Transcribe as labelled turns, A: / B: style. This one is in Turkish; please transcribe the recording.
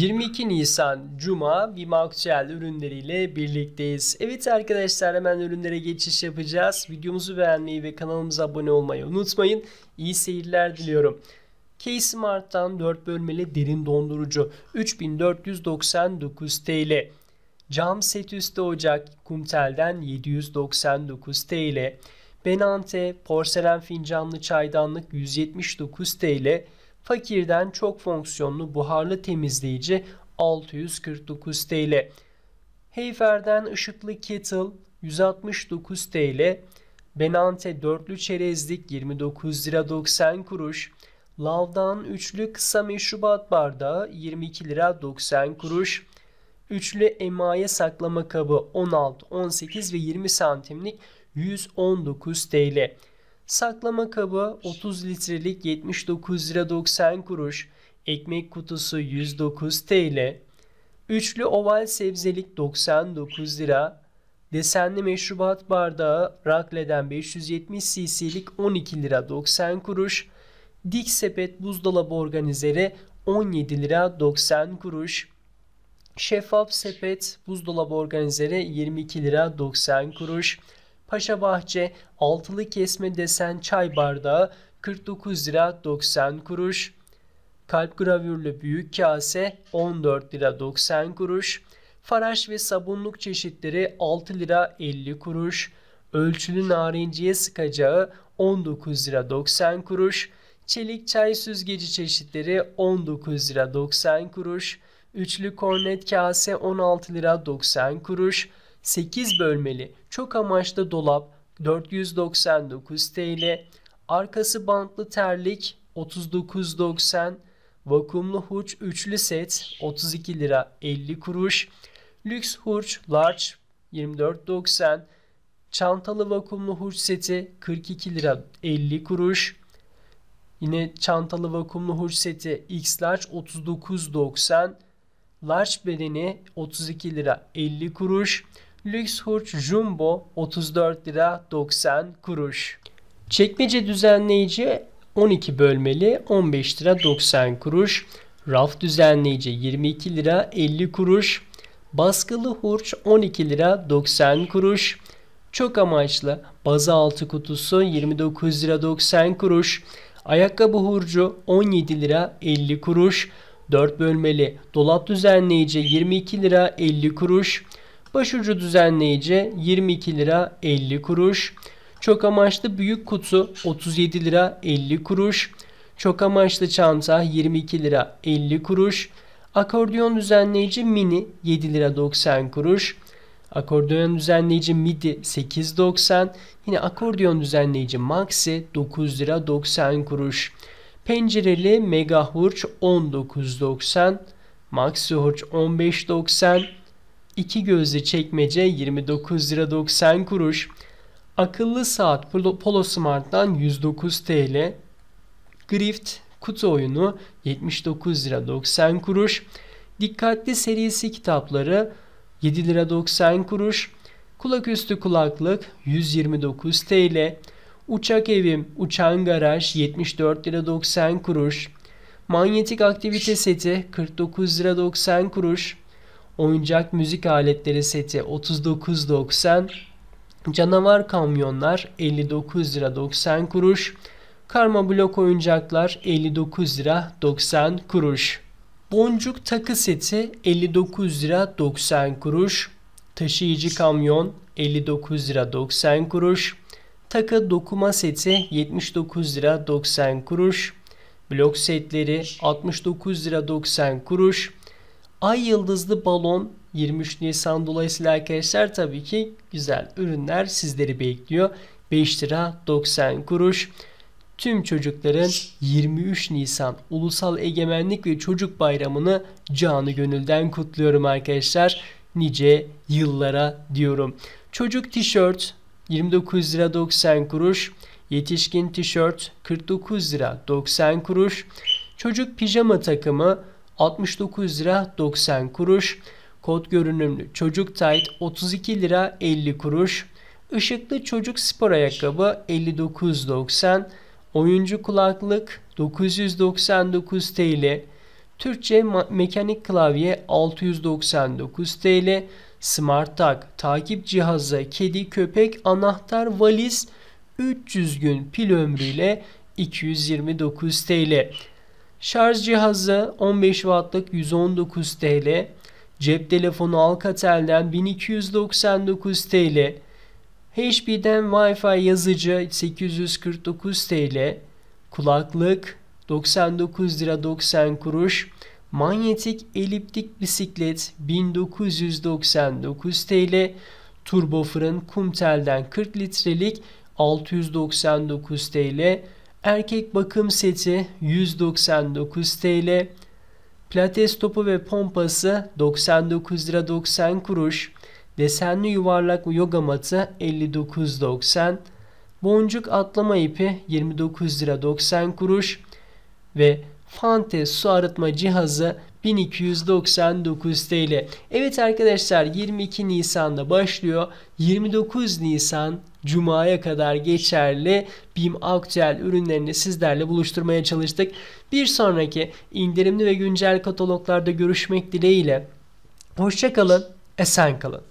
A: 22 Nisan Cuma Bimaksel ürünleriyle birlikteyiz. Evet arkadaşlar hemen ürünlere geçiş yapacağız. Videomuzu beğenmeyi ve kanalımıza abone olmayı unutmayın. İyi seyirler diliyorum. K-Smart'tan 4 bölmeli derin dondurucu 3499 TL. Cam set üstü ocak Kumtel'den 799 TL. Benante porselen fincanlı çaydanlık 179 TL. Fakirden çok fonksiyonlu buharlı temizleyici 649 TL. Heyfer'den ışıklı kettle 169 TL. Benante dörtlü çerezlik 29 lira 90 kuruş. Lav'dan üçlü kısa meşrubat bardağı 22 lira 90 kuruş. Üçlü emaye saklama kabı 16, 18 ve 20 santimlik 119 TL. Saklama kabı 30 litrelik 79 lira 90 kuruş. Ekmek kutusu 109 TL. Üçlü oval sebzelik 99 lira. Desenli meşrubat bardağı Rakle'den 570 cc'lik 12 lira 90 kuruş. Dik sepet buzdolabı organizeri 17 lira 90 kuruş. Şeffaf sepet buzdolabı organizeri 22 lira 90 kuruş. Paşa Bahçe altılı kesme desen çay bardağı 49 lira 90 kuruş. Kalp gravürlü büyük kase 14 lira 90 kuruş. Faraş ve sabunluk çeşitleri 6 lira 50 kuruş. Ölçülü narinciye sıkacağı 19 lira 90 kuruş. Çelik çay süzgeci çeşitleri 19 lira 90 kuruş. Üçlü kornet kase 16 lira 90 kuruş. 8 bölmeli çok amaçlı dolap 499 TL, arkası bantlı terlik 39.90, vakumlu hurç üçlü set 32 lira 50 kuruş, lüks hurç large 24.90, çantalı vakumlu hurç seti 42 lira 50 kuruş. Yine çantalı vakumlu hurç seti X large 39.90, large bedeni 32 lira 50 kuruş. Lükshuç Jumbo 34 lira 90 kuruş. Çekmece düzenleyici 12 bölmeli 15 lira 90 kuruş. Raf düzenleyici 22 lira 50 kuruş. Baskılı hurç 12 lira 90 kuruş. Çok amaçlı baza altı kutusu 29 lira 90 kuruş. Ayakkabı hurcu 17 lira 50 kuruş. 4 bölmeli dolap düzenleyici 22 lira 50 kuruş. Başucu düzenleyici 22 lira 50 kuruş. Çok amaçlı büyük kutu 37 lira 50 kuruş. Çok amaçlı çanta 22 lira 50 kuruş. Akordeon düzenleyici mini 7 lira 90 kuruş. Akordeon düzenleyici midi 8.90. Yine akordeon düzenleyici maxi 9 lira 90 kuruş. Pencereli mega hurç 19.90. Maxi hurç 15.90. 2 gözlü çekmece 29 lira 90 kuruş. Akıllı saat Polo Smart'tan 109 TL. Grift kutu oyunu 79 lira 90 kuruş. Dikkatli serisi kitapları 7 lira 90 kuruş. Kulaküstü kulaklık 129 TL. Uçak evim, uçan garaj 74 lira 90 kuruş. Manyetik aktivite seti 49 lira 90 kuruş oyuncak müzik aletleri seti 39.90, canavar kamyonlar 59 lira 90 kuruş, karma blok oyuncaklar 59 lira 90 kuruş. Boncuk takı seti 59 lira 90 kuruş. Taşıyıcı kamyon 59 lira 90 kuruş. Takı dokuma seti 79 lira 90 kuruş. Blok setleri 69 lira 90 kuruş. Ay yıldızlı balon 23 Nisan dolayısıyla arkadaşlar tabii ki güzel ürünler sizleri bekliyor. 5 lira 90 kuruş. Tüm çocukların 23 Nisan Ulusal Egemenlik ve Çocuk Bayramı'nı canı gönülden kutluyorum arkadaşlar. Nice yıllara diyorum. Çocuk tişört 29 lira 90 kuruş. Yetişkin tişört 49 lira 90 kuruş. Çocuk pijama takımı 69 lira 90 kuruş. Kod görünümlü çocuk tayt 32 lira 50 kuruş. Işıklı çocuk spor ayakkabı 59.90. Oyuncu kulaklık 999 TL. Türkçe mekanik klavye 699 TL. Smart Tag, takip cihazı, kedi, köpek, anahtar, valiz 300 gün pil ömrüyle 229 TL. Şarj cihazı 15 wattlık 119 TL. Cep telefonu Alcatel'den 1299 TL. HP'den Wi-Fi yazıcı 849 TL. Kulaklık 99 lira 90 kuruş. Manyetik eliptik bisiklet 1999 TL. Turbo fırın Kumtel'den 40 litrelik 699 TL. Erkek bakım seti 199 TL. Pilates topu ve pompası 99 lira 90 kuruş. Desenli yuvarlak yoga matı 59.90. Boncuk atlama ipi 29 lira 90 kuruş. Ve Fante su arıtma cihazı 1299 TL. Evet arkadaşlar 22 Nisan'da başlıyor. 29 Nisan Cuma'ya kadar geçerli BİM Aktuel ürünlerini sizlerle buluşturmaya çalıştık. Bir sonraki indirimli ve güncel kataloglarda görüşmek dileğiyle. Hoşçakalın, esen kalın.